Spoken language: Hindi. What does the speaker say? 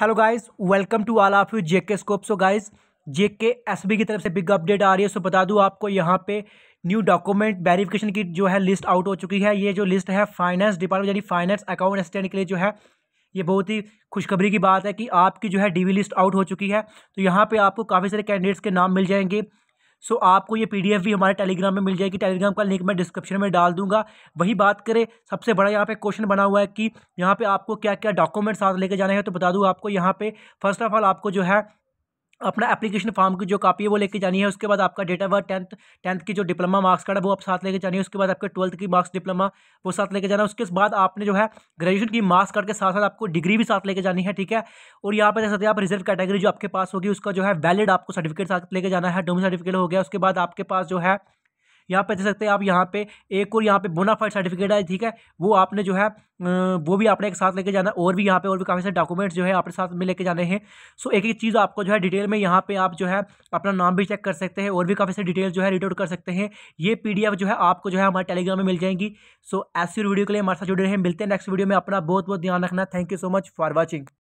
hello guys welcome to all of you JK scope so guys JK SB की तरफ से बिग अपडेट आ रही है सो बता दूं आपको यहाँ पे न्यू डॉक्यूमेंट वेरिफिकेशन की जो है लिस्ट आउट हो चुकी है ये जो लिस्ट है फाइनेंस डिपार्टमेंट यानी फाइनेंस अकाउंट असिस्टेंट के लिए जो है ये बहुत ही खुशखबरी की बात है कि आपकी जो है डी लिस्ट आउट हो चुकी है तो यहाँ पर आपको काफ़ी सारे कैंडिडेट्स के नाम मिल जाएंगे सो आपको ये पी भी हमारे टेलीग्राम में मिल जाएगी टेलीग्राम का लिंक मैं डिस्क्रिप्शन में डाल दूंगा वही बात करें सबसे बड़ा यहाँ पे क्वेश्चन बना हुआ है कि यहाँ पे आपको क्या क्या डॉक्यूमेंट साथ लेके जाने हैं तो बता दूँ आपको यहाँ पे फर्स्ट ऑफ ऑल आपको जो है अपना एप्लीकेशन फॉर्म की जो कॉपी है वो लेके जानी है उसके बाद आपका डेटा बर्थ टेंथ टेंथ की जो डिप्लोमा मार्क्स कार्ड है वो आप साथ लेके जानी है उसके बाद आपके ट्वेल्थ की मार्क्स डिप्लोमा वो साथ लेके जाना है उसके बाद आपने जो है ग्रेजुएशन की मार्क्स कार्ड के साथ साथ आपको डिग्री भी साथ लेके जानी है ठीक है और यहाँ पर जैसे आप रिजर्व कैटेगरी जो आपके पास होगी उसका जो है वैलिड आपको सर्टिफिकेट साथ लेके जाना है डोमी सर्टिफिकेट हो गया उसके बाद आपके पास जो है यहाँ पे देख सकते हैं आप यहाँ पे एक और यहाँ पे बोनाफाइड सर्टिफिकेट है ठीक है वो आपने जो है वो भी आपने एक साथ लेके जाना और भी यहाँ पे और भी काफ़ी सारे डॉक्यूमेंट्स जो है आपने साथ में लेके जाने हैं सो एक एक चीज़ आपको जो है डिटेल में यहाँ पे आप जो है अपना नाम भी चेक कर सकते हैं और भी काफ़ी सारी डिटेल जो है रीड आउट कर सकते हैं ये पी जो है आपको जो है हमारे टेलीग्राम में मिल जाएंगी सो ऐसी वीडियो के लिए हमारे साथ जुड़े रहे मिलते हैं नेक्स्ट वीडियो में अपना बहुत बहुत ध्यान रखना thank you so much for watching